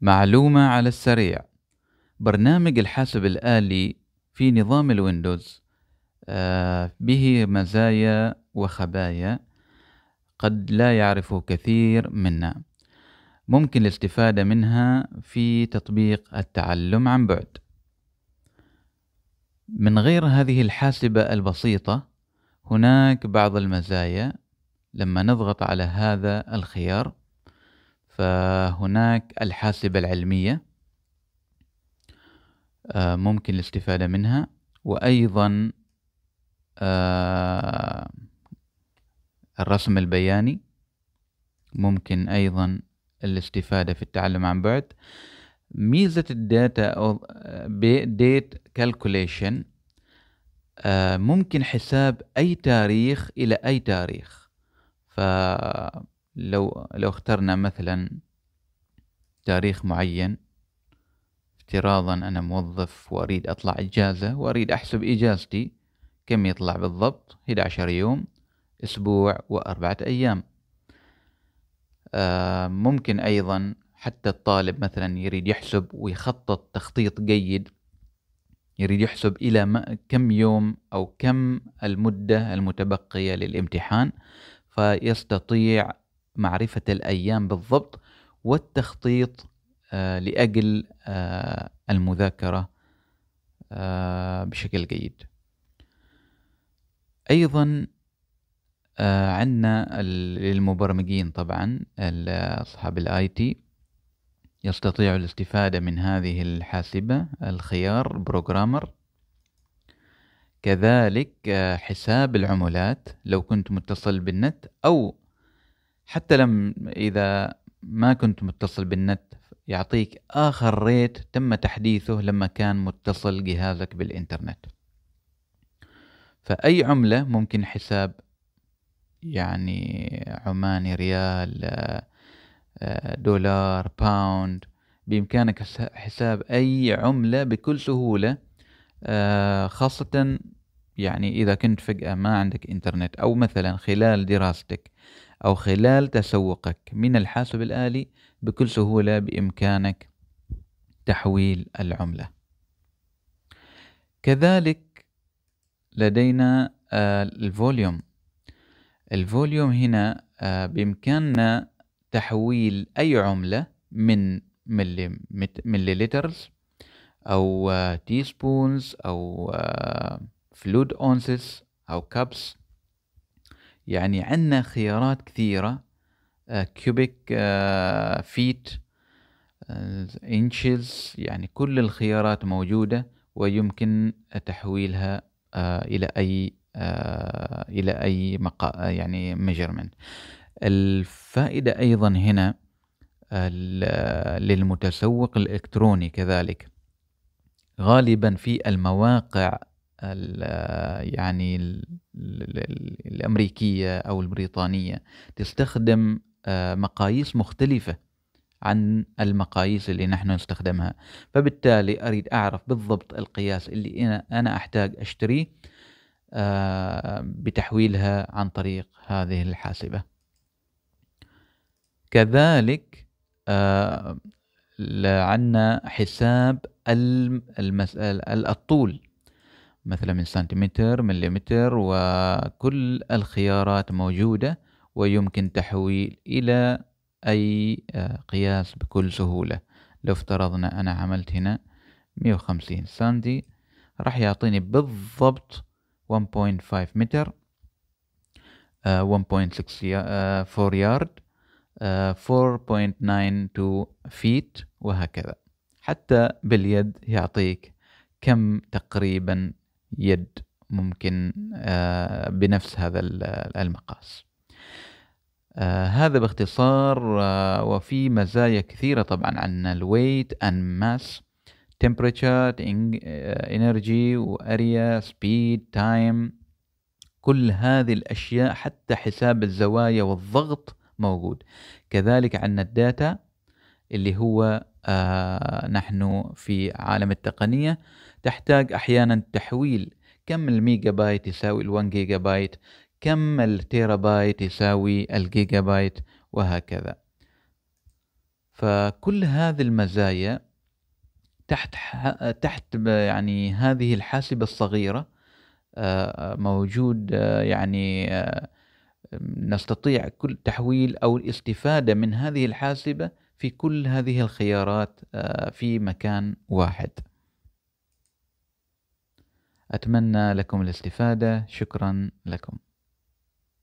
معلومة على السريع برنامج الحاسب الآلي في نظام الويندوز آه، به مزايا وخبايا قد لا يعرفه كثير منا ممكن الاستفادة منها في تطبيق التعلم عن بعد من غير هذه الحاسبة البسيطة هناك بعض المزايا لما نضغط على هذا الخيار فهناك الحاسبة العلمية آه، ممكن الاستفادة منها وأيضا آه، الرسم البياني ممكن أيضا الاستفادة في التعلم عن بعد ميزة الداتا أو ديت آه، كالكوليشن ممكن حساب أي تاريخ إلى أي تاريخ ف لو لو اخترنا مثلا تاريخ معين افتراضا أنا موظف وأريد أطلع إجازة وأريد أحسب إجازتي كم يطلع بالضبط 11 يوم أسبوع وأربعة أيام آه ممكن أيضا حتى الطالب مثلا يريد يحسب ويخطط تخطيط جيد يريد يحسب إلى كم يوم أو كم المدة المتبقية للامتحان فيستطيع معرفة الأيام بالضبط والتخطيط آه، لأجل آه، المذاكرة آه، بشكل جيد أيضا عندنا للمبرمجين طبعا أصحاب الآي تي يستطيع الاستفادة من هذه الحاسبة الخيار بروجرامر كذلك حساب العملات لو كنت متصل بالنت أو حتى لم إذا ما كنت متصل بالنت يعطيك آخر ريت تم تحديثه لما كان متصل جهازك بالإنترنت فأي عملة ممكن حساب يعني عماني ريال آه، دولار باوند بإمكانك حساب أي عملة بكل سهولة آه، خاصة يعني إذا كنت فجأة ما عندك إنترنت أو مثلا خلال دراستك أو خلال تسوقك من الحاسب الآلي بكل سهولة بإمكانك تحويل العملة كذلك لدينا آه، الفوليوم الفوليوم هنا آه، بإمكاننا تحويل أي عملة من مليليترز أو تي آه، سبونز أو فلود أونسز أو كابس يعني عندنا خيارات كثيرة كوبيك فيت انشز يعني كل الخيارات موجودة ويمكن تحويلها آه، إلى أي آه، إلى أي مقا يعني ميجرمنت الفائدة أيضا هنا آه، للمتسوق الإلكتروني كذلك غالبا في المواقع يعني الأمريكية أو البريطانية تستخدم آه، مقاييس مختلفة عن المقاييس اللي نحن نستخدمها فبالتالي أريد أعرف بالضبط القياس اللي أنا أحتاج أشتريه آه، بتحويلها عن طريق هذه الحاسبة كذلك آه، عندنا حساب المسألة الطول مثلا من سنتيمتر مليمتر وكل الخيارات موجودة ويمكن تحويل إلى أي آه، قياس بكل سهولة لو افترضنا أنا عملت هنا 150 سنتي راح يعطيني بالضبط 1.5 متر 1.6 يارد 4.92 فيت وهكذا حتى باليد يعطيك كم تقريبا يد ممكن آه، بنفس هذا المقاس آه، هذا باختصار آه، وفي مزايا كثيرة طبعا عن الويت and mass temperature energy area speed time كل هذه الأشياء حتى حساب الزوايا والضغط موجود كذلك عندنا الداتا اللي هو آه، نحن في عالم التقنية تحتاج أحيانا تحويل كم الميجا بايت يساوي الوان جيجا بايت كم التيرا بايت يساوي الجيجا بايت وهكذا فكل هذه المزايا تحت تحت يعني هذه الحاسبة الصغيرة آه، موجود آه، يعني نستطيع كل تحويل أو الاستفادة من هذه الحاسبة في كل هذه الخيارات آه، في مكان واحد أتمنى لكم الاستفادة شكرا لكم